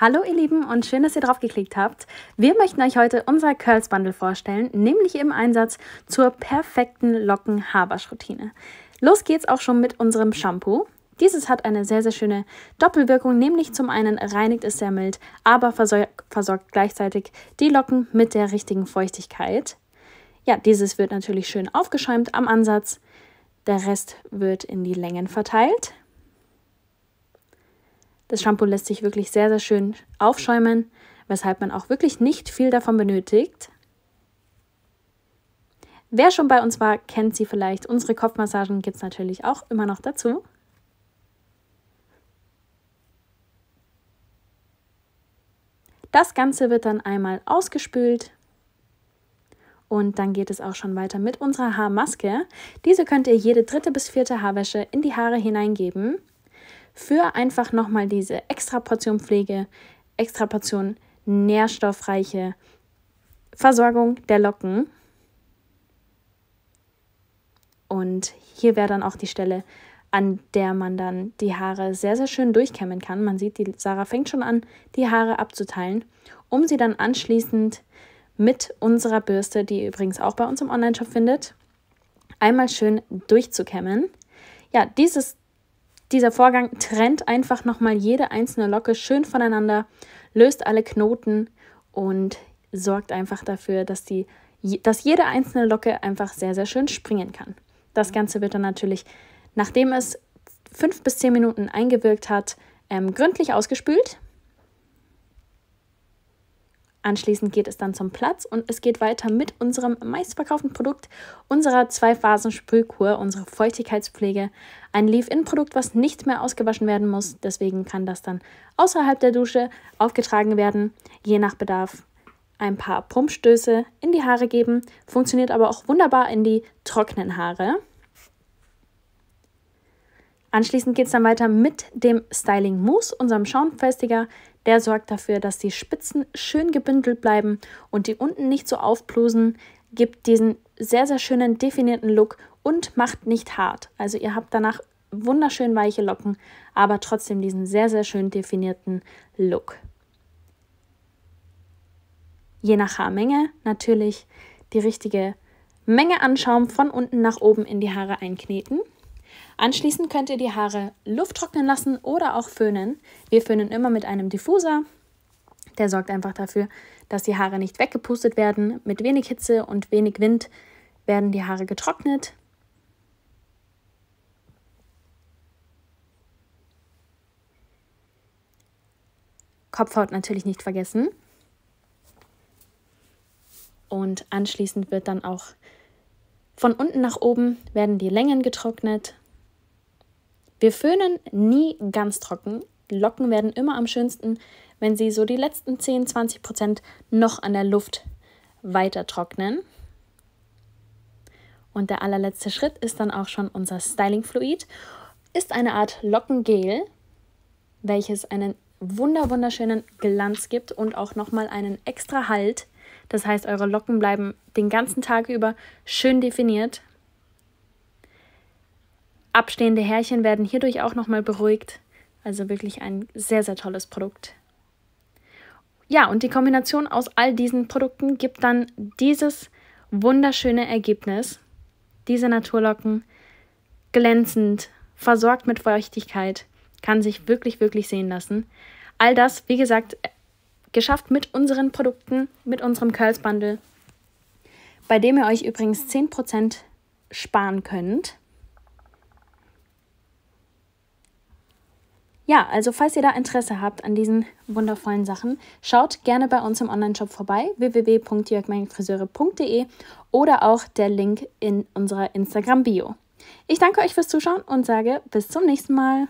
Hallo ihr Lieben und schön, dass ihr drauf geklickt habt. Wir möchten euch heute unser Curls Bundle vorstellen, nämlich im Einsatz zur perfekten Locken-Haarwaschroutine. Los geht's auch schon mit unserem Shampoo. Dieses hat eine sehr, sehr schöne Doppelwirkung, nämlich zum einen reinigt es sehr mild, aber versorgt gleichzeitig die Locken mit der richtigen Feuchtigkeit. Ja, dieses wird natürlich schön aufgeschäumt am Ansatz. Der Rest wird in die Längen verteilt. Das Shampoo lässt sich wirklich sehr, sehr schön aufschäumen, weshalb man auch wirklich nicht viel davon benötigt. Wer schon bei uns war, kennt sie vielleicht. Unsere Kopfmassagen gibt es natürlich auch immer noch dazu. Das Ganze wird dann einmal ausgespült und dann geht es auch schon weiter mit unserer Haarmaske. Diese könnt ihr jede dritte bis vierte Haarwäsche in die Haare hineingeben für einfach nochmal diese extra Portion Pflege, extra Portion nährstoffreiche Versorgung der Locken. Und hier wäre dann auch die Stelle, an der man dann die Haare sehr, sehr schön durchkämmen kann. Man sieht, die Sarah fängt schon an, die Haare abzuteilen, um sie dann anschließend mit unserer Bürste, die ihr übrigens auch bei uns im Onlineshop findet, einmal schön durchzukämmen. Ja, dieses dieser Vorgang trennt einfach nochmal jede einzelne Locke schön voneinander, löst alle Knoten und sorgt einfach dafür, dass, die, dass jede einzelne Locke einfach sehr, sehr schön springen kann. Das Ganze wird dann natürlich, nachdem es fünf bis zehn Minuten eingewirkt hat, ähm, gründlich ausgespült Anschließend geht es dann zum Platz und es geht weiter mit unserem meistverkauften Produkt, unserer Zwei-Phasen-Sprühkur, unserer Feuchtigkeitspflege. Ein Leave-In-Produkt, was nicht mehr ausgewaschen werden muss. Deswegen kann das dann außerhalb der Dusche aufgetragen werden, je nach Bedarf. Ein paar Pumpstöße in die Haare geben, funktioniert aber auch wunderbar in die trockenen Haare. Anschließend geht es dann weiter mit dem Styling Mousse, unserem Schaumfestiger. Der sorgt dafür, dass die Spitzen schön gebündelt bleiben und die unten nicht so aufblusen, gibt diesen sehr, sehr schönen definierten Look und macht nicht hart. Also ihr habt danach wunderschön weiche Locken, aber trotzdem diesen sehr, sehr schön definierten Look. Je nach Haarmenge natürlich die richtige Menge an Schaum von unten nach oben in die Haare einkneten. Anschließend könnt ihr die Haare lufttrocknen lassen oder auch föhnen. Wir föhnen immer mit einem Diffuser. Der sorgt einfach dafür, dass die Haare nicht weggepustet werden. Mit wenig Hitze und wenig Wind werden die Haare getrocknet. Kopfhaut natürlich nicht vergessen. Und anschließend wird dann auch von unten nach oben werden die Längen getrocknet wir föhnen nie ganz trocken. Locken werden immer am schönsten, wenn sie so die letzten 10, 20 Prozent noch an der Luft weiter trocknen. Und der allerletzte Schritt ist dann auch schon unser Styling-Fluid. Ist eine Art Lockengel, welches einen wunder wunderschönen Glanz gibt und auch nochmal einen extra Halt. Das heißt, eure Locken bleiben den ganzen Tag über schön definiert Abstehende Härchen werden hierdurch auch nochmal beruhigt. Also wirklich ein sehr, sehr tolles Produkt. Ja, und die Kombination aus all diesen Produkten gibt dann dieses wunderschöne Ergebnis. Diese Naturlocken, glänzend, versorgt mit Feuchtigkeit, kann sich wirklich, wirklich sehen lassen. All das, wie gesagt, geschafft mit unseren Produkten, mit unserem Curls Bundle, bei dem ihr euch übrigens 10% sparen könnt. Ja, also falls ihr da Interesse habt an diesen wundervollen Sachen, schaut gerne bei uns im Onlineshop vorbei, www.jörgmeinfriseure.de oder auch der Link in unserer Instagram-Bio. Ich danke euch fürs Zuschauen und sage bis zum nächsten Mal.